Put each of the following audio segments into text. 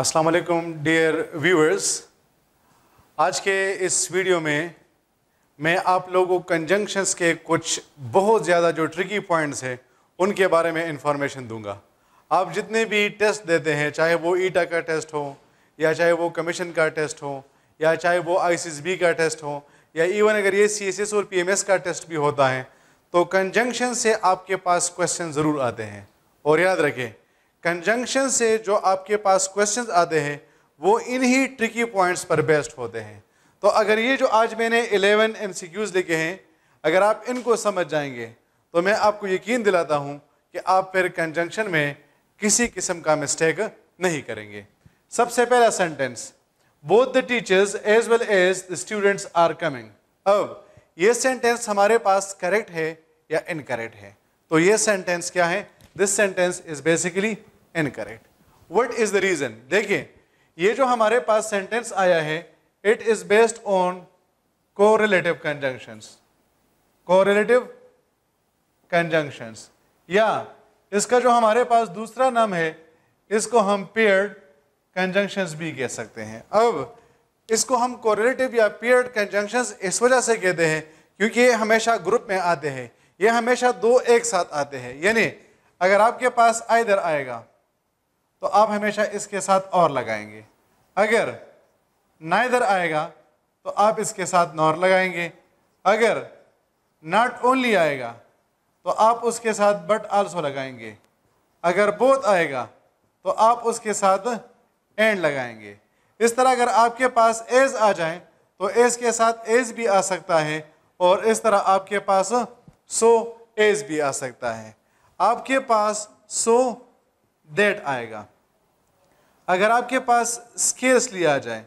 अस्सलाम वालेकुम dear viewers आज के इस वीडियो में मैं आप लोगों को कंजंक्शंस के कुछ बहुत ज़्यादा जो ट्रिकी पॉइंट्स हैं उनके बारे में इंफॉर्मेशन दूंगा आप जितने भी टेस्ट देते हैं चाहे वो ईटा e का टेस्ट हो या चाहे वो कमीशन का टेस्ट हो या चाहे वो आई का टेस्ट हो या इवन अगर ये सी और पी का टेस्ट भी होता है तो कंजंक्शन से आपके पास क्वेश्चन ज़रूर आते हैं और याद रखें कंजंक्शन से जो आपके पास क्वेश्चंस आते हैं वो इन्हीं ट्रिकी पॉइंट्स पर बेस्ड होते हैं तो अगर ये जो आज मैंने 11 एम लिखे हैं अगर आप इनको समझ जाएंगे तो मैं आपको यकीन दिलाता हूँ कि आप फिर कंजंक्शन में किसी किस्म का मिस्टेक नहीं करेंगे सबसे पहला sentence both the teachers as well as the students are coming अब ये सेंटेंस हमारे पास करेक्ट है या इनकरेक्ट है तो ये सेंटेंस क्या है this sentence is basically incorrect what is the reason देखिए ये जो हमारे पास सेंटेंस आया है it is based on correlative conjunctions relative conjunctions या इसका जो हमारे पास दूसरा नाम है इसको हम पेयर्ड कंजंक्शंस भी कह सकते हैं अब इसको हम कोरिलेटिव या पेयर्ड कंजंक्शंस इस वजह से कहते हैं क्योंकि ये हमेशा ग्रुप में आते हैं ये हमेशा दो एक साथ आते हैं यानी अगर आपके पास आइदर आएगा तो आप हमेशा इसके साथ और लगाएंगे अगर नाइदर आएगा तो आप इसके साथ नॉर लगाएंगे अगर नॉट ओनली आएगा तो आप उसके साथ बट आल्सो लगाएंगे अगर बोथ आएगा तो आप उसके साथ एंड लगाएंगे इस तरह अगर आपके पास एज आ जाए तो एज के साथ एज भी आ सकता है और इस तरह आपके पास सो एज भी आ सकता है आपके पास सो देट आएगा अगर आपके पास स्केसली आ जाए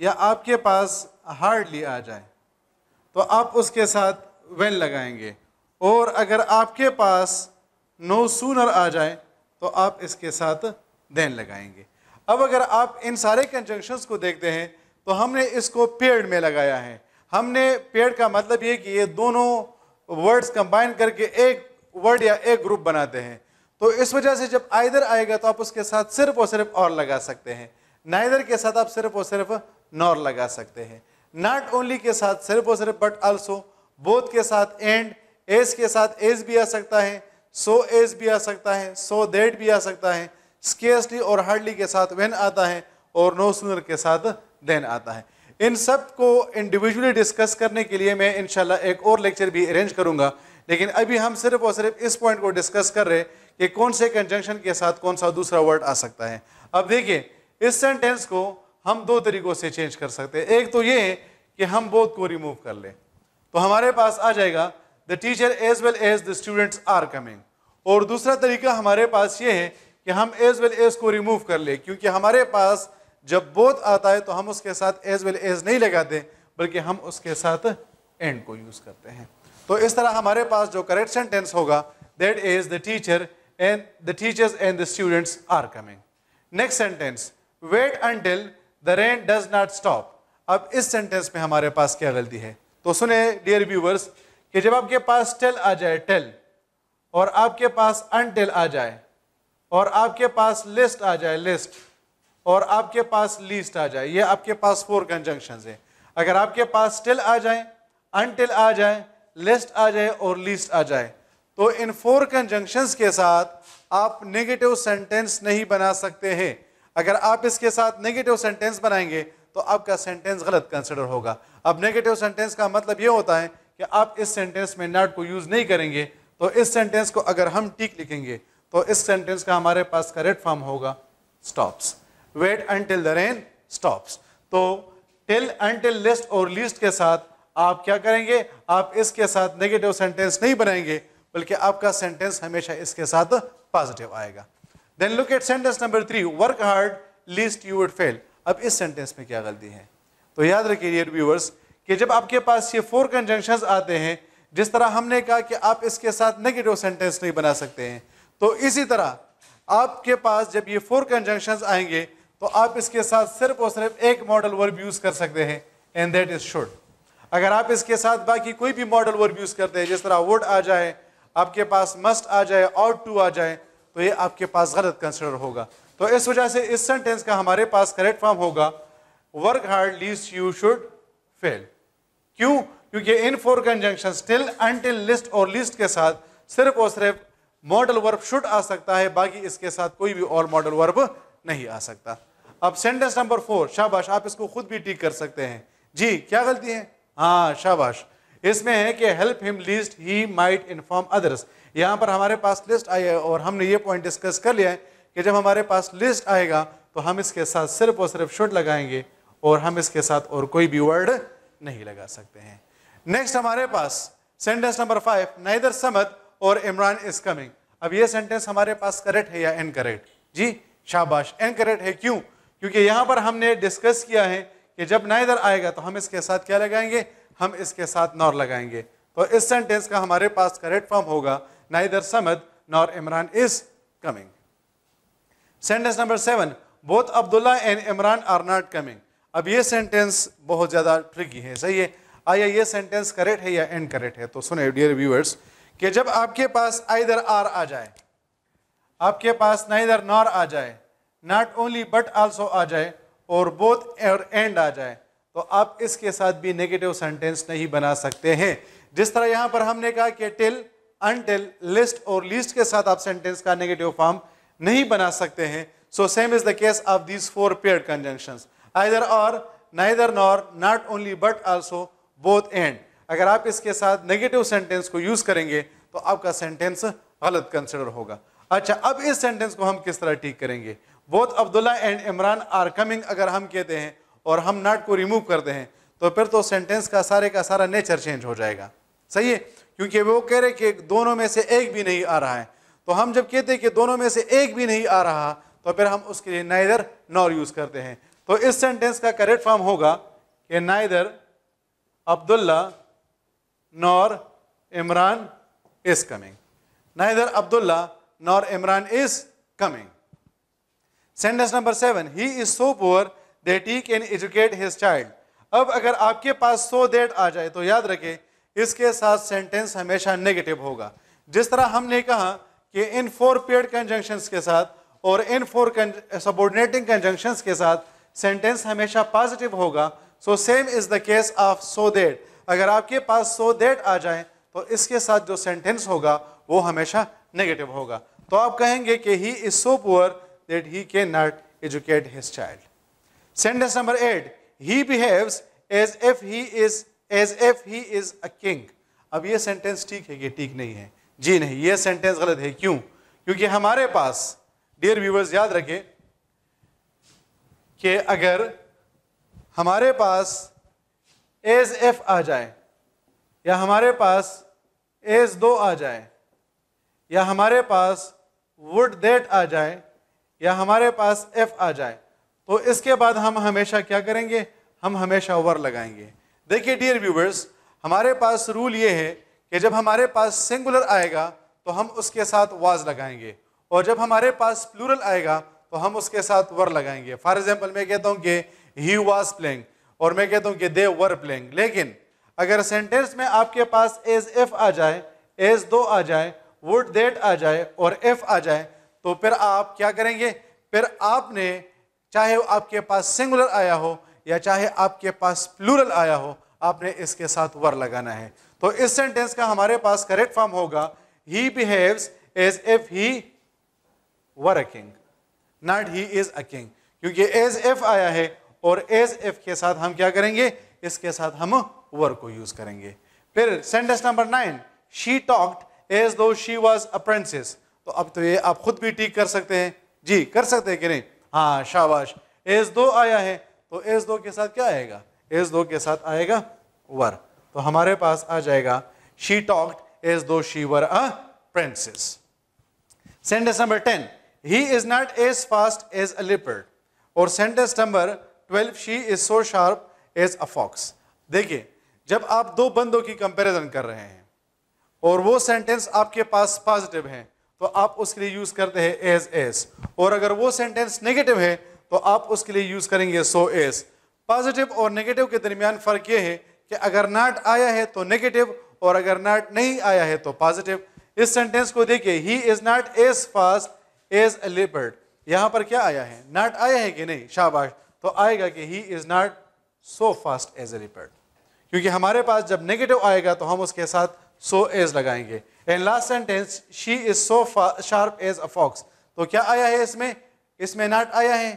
या आपके पास हार्डली आ जाए तो आप उसके साथ वेन लगाएंगे और अगर आपके पास नो सूनर आ जाए तो आप इसके साथ देन लगाएंगे अब अगर आप इन सारे कंजंक्शंस को देखते हैं तो हमने इसको पेड़ में लगाया है हमने पेड़ का मतलब ये कि ये दोनों वर्ड्स कंबाइन करके एक वर्ड या एक ग्रुप बनाते हैं तो इस वजह से जब आइदर आएगा तो आप उसके साथ सिर्फ और सिर्फ और लगा सकते हैं नाइदर के साथ आप सिर्फ और सिर्फ नॉर लगा सकते हैं नॉट ओनली के साथ सिर्फ और सिर्फ बट आल्सो बोथ के साथ एंड एज के साथ एज भी आ सकता है सो so एज भी आ सकता है सो so देट भी आ सकता है स्केसली और हार्डली के साथ वेन आता है और नो सुनर के साथ देन आता है इन सब को इंडिविजुअली डिस्कस करने के लिए मैं इनशाला एक और लेक्चर भी अरेंज करूंगा लेकिन अभी हम सिर्फ और सिर्फ इस पॉइंट को डिस्कस कर रहे हैं कि कौन से कंजंक्शन के साथ कौन सा दूसरा वर्ड आ सकता है अब देखिए इस सेंटेंस को हम दो तरीकों से चेंज कर सकते हैं एक तो ये कि हम बोध को रिमूव कर लें तो हमारे पास आ जाएगा the teacher as well as the students are coming और दूसरा तरीका हमारे पास ये है कि हम एज वेल एज को रिमूव कर लें क्योंकि हमारे पास जब बोध आता है तो हम उसके साथ एज वेल एज नहीं लगाते बल्कि हम उसके साथ एंड को यूज़ करते हैं तो इस तरह हमारे पास जो करेक्ट सेंटेंस होगा that is the teacher and the teachers and the students are coming. Next sentence, wait until the rain does not stop. अब इस सेंटेंस में हमारे पास क्या गलती है तो सुने डियर व्यूवर्स कि जब आपके पास टेल आ जाए टेल और आपके पास अनटेल आ जाए और आपके पास लिस्ट आ जाए लिस्ट और आपके पास लिस्ट आ जाए ये आपके पास फोर कंजंक्शन है अगर आपके पास टिल आ जाए अनटिल आ जाए लिस्ट आ जाए और लिस्ट आ जाए तो इन फोर कंजंक्शंस के साथ आप नेगेटिव सेंटेंस नहीं बना सकते हैं अगर आप इसके साथ नेगेटिव सेंटेंस बनाएंगे तो आपका सेंटेंस गलत कंसिडर होगा अब नेगेटिव सेंटेंस का मतलब ये होता है कि आप इस सेंटेंस में नॉट को यूज़ नहीं करेंगे तो इस सेंटेंस को अगर हम टीक लिखेंगे तो इस सेंटेंस का हमारे पास करेक्ट फॉर्म होगा stops wait until the rain stops तो टिल अनटिल लिस्ट और लिस्ट के साथ आप क्या करेंगे आप इसके साथ नेगेटिव सेंटेंस नहीं बनाएंगे बल्कि आपका सेंटेंस हमेशा इसके साथ पॉजिटिव आएगा then look at sentence number three work hard lest you would fail अब इस सेंटेंस में क्या गलती है तो याद रखिए डियर व्यूअर्स कि जब आपके पास ये फोर कंजंक्शंस आते हैं जिस तरह हमने कहा कि आप इसके साथ नेगेटिव सेंटेंस नहीं बना सकते हैं तो इसी तरह आपके पास जब ये फोर कंजंक्शंस आएंगे तो आप इसके साथ सिर्फ और सिर्फ एक मॉडल वर्ब यूज़ कर सकते हैं एंड देट इज़ शुड अगर आप इसके साथ बाकी कोई भी मॉडल वर्ब यूज़ करते हैं जिस तरह वुड आ जाए आपके पास मस्ट आ जाए और टू आ जाए तो ये आपके पास गलत कंसिडर होगा तो इस वजह से इस सेंटेंस का हमारे पास करेक्ट फॉर्म होगा work hard lest you should fail क्यों क्योंकि in four conjunction till until lest और लिस्ट के साथ सिर्फ और सिर्फ मॉडल वर्ब शुड आ सकता है बाकी इसके साथ कोई भी और मॉडल वर्ब नहीं आ सकता अब सेंटेंस नंबर फोर शाबाश आप इसको खुद भी ठीक कर सकते हैं जी क्या गलती है हाँ शाबाश इसमें है कि help him lest he might inform others यहाँ पर हमारे पास लिस्ट आई है और हमने ये पॉइंट डिस्कस कर लिया है कि जब हमारे पास लिस्ट आएगा तो हम इसके साथ सिर्फ और सिर्फ शुड लगाएंगे और हम इसके साथ और कोई भी वर्ड नहीं लगा सकते हैं नेक्स्ट हमारे पास sentence number five neither Samad or Imran is coming अब ये सेंटेंस हमारे पास करेक्ट है या इनकरेक्ट जी शाबाश इनकरेक्ट है क्यों क्योंकि यहाँ पर हमने डिस्कस किया है कि जब नाइदर आएगा तो हम इसके साथ क्या लगाएंगे हम इसके साथ नॉर लगाएंगे तो इस सेंटेंस का हमारे पास करेक्ट फॉर्म होगा ना इधर Samad nor Imran is coming sentence number seven both Abdullah and Imran are not coming अब ये सेंटेंस बहुत ज़्यादा ट्रिकी है सही है आया ये सेंटेंस करेक्ट है या इनकरेक्ट है तो सुने डियर व्यूअर्स कि जब आपके पास आइदर आर आ जाए आपके पास नाइदर नॉर आ जाए नॉट ओनली बट आल्सो आ जाए और बोथ और एंड आ जाए तो आप इसके साथ भी नेगेटिव सेंटेंस नहीं बना सकते हैं जिस तरह यहां पर हमने कहा कि टिल अनटिल लिस्ट और लिस्ट के साथ आप सेंटेंस का नेगेटिव फॉर्म नहीं बना सकते हैं so same is the case of these four pair conjunction either or neither nor not only but also both and अगर आप इसके साथ नेगेटिव सेंटेंस को यूज करेंगे तो आपका सेंटेंस गलत कंसिडर होगा अच्छा अब इस सेंटेंस को हम किस तरह ठीक करेंगे both Abdullah and Imran are coming अगर हम कहते हैं और हम नाट को रिमूव करते हैं तो फिर तो सेंटेंस का सारे का सारा नेचर चेंज हो जाएगा सही है क्योंकि वो कह रहे कि दोनों में से एक भी नहीं आ रहा है तो हम जब कहते हैं कि दोनों में से एक भी नहीं आ रहा तो फिर हम उसके लिए नाइदर नॉर यूज़ करते हैं तो इस सेंटेंस का करेक्ट फॉर्म होगा कि neither Abdullah nor Imran is coming neither Abdullah nor Imran is coming sentence number seven he is so poor that he can educate his child अब अगर आपके पास सो देट आ जाए तो याद रखें इसके साथ सेंटेंस हमेशा नेगेटिव होगा जिस तरह हमने कहा कि इन फोर पेड कंजंक्शंस के साथ और इन फोर सबोर्डिनेटिंग कंजंक्शंस के साथ सेंटेंस हमेशा पॉजिटिव होगा so same is the case of so that अगर आपके पास सो देट आ जाए तो इसके साथ जो सेंटेंस होगा वो हमेशा नेगेटिव होगा तो आप कहेंगे कि he is so poor that he can not educate his child sentence number eight he behaves as if he is as if he is a king अब ये सेंटेंस ठीक है कि ठीक नहीं है जी नहीं ये सेंटेंस गलत है क्यों क्योंकि हमारे पास डियर व्यूवर्स याद रखें कि अगर हमारे पास एज एफ आ जाए या हमारे पास एज दो आ जाए या हमारे पास वुड देट आ जाए या हमारे पास एफ आ जाए तो इसके बाद हम हमेशा क्या करेंगे हम हमेशा ओवर लगाएंगे देखिए डियर व्यूवर्स हमारे पास रूल ये है कि जब हमारे पास सिंगुलर आएगा तो हम उसके साथ वाज लगाएंगे और जब हमारे पास प्लूरल आएगा तो हम उसके साथ वर लगाएंगे फॉर एग्जाम्पल मैं कहता हूँ कि ही वाज प्लेइंग और मैं कहता हूँ कि दे वर प्लेइंग लेकिन अगर सेंटेंस में आपके पास एज एफ आ जाए एज दो आ जाए वुड देट आ जाए और एफ आ जाए तो फिर आप क्या करेंगे फिर आपने चाहे आपके पास सिंगुलर आया हो या चाहे आपके पास प्लूरल आया हो आपने इसके साथ वर लगाना है तो इस सेंटेंस का हमारे पास करेक्ट फॉर्म होगा he behave as if he were a king not he is a king क्योंकि एज एफ आया है और एज एफ के साथ हम क्या करेंगे इसके साथ हम वर को यूज करेंगे फिर sentence number nine she talked as though she was a princess तो अब तो ये आप खुद भी ठीक कर सकते हैं जी कर सकते हैं कि नहीं हाँ शाबाश एस दो आया है तो एज दो के साथ क्या आएगा एज दो के साथ आएगा वर तो हमारे पास आ जाएगा she talked as though she were a princess sentence number ten he is not as fast as a leopard और sentence number twelve she is so sharp as a fox देखिए जब आप दो बंदों की कंपैरिजन कर रहे हैं और वो सेंटेंस आपके पास पॉजिटिव हैं तो आप उसके लिए यूज़ करते हैं एज एस और अगर वो सेंटेंस नेगेटिव है तो आप उसके लिए यूज़ करेंगे सो एस पॉजिटिव और नेगेटिव के दरमियान फ़र्क ये है कि अगर नाट आया है तो नेगेटिव और अगर नाट नहीं आया है तो पॉजिटिव इस सेंटेंस को देखिए he is not as fast as a leopard यहाँ पर क्या आया है नाट आया है कि नहीं शाबाश तो आएगा कि he is not so fast as a leopard क्योंकि हमारे पास जब नेगेटिव आएगा तो हम उसके साथ सो एज लगाएंगे and last sentence she is so sharp as a fox तो क्या आया है इसमें इसमें नॉट आया है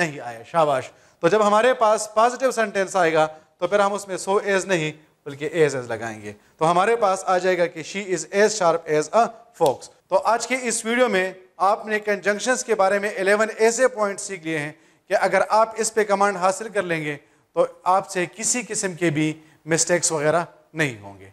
नहीं आया शाबाश तो जब हमारे पास पॉजिटिव सेंटेंस आएगा तो फिर हम उसमें सो एज नहीं बल्कि एज एज लगाएंगे तो हमारे पास आ जाएगा कि she is as sharp as a fox तो आज के इस वीडियो में आपने कंजंक्शंस के बारे में 11 ऐसे पॉइंट सीख लिए हैं कि अगर आप इस पे कमांड हासिल कर लेंगे तो आपसे किसी किस्म के भी मिस्टेक्स वगैरह नहीं होंगे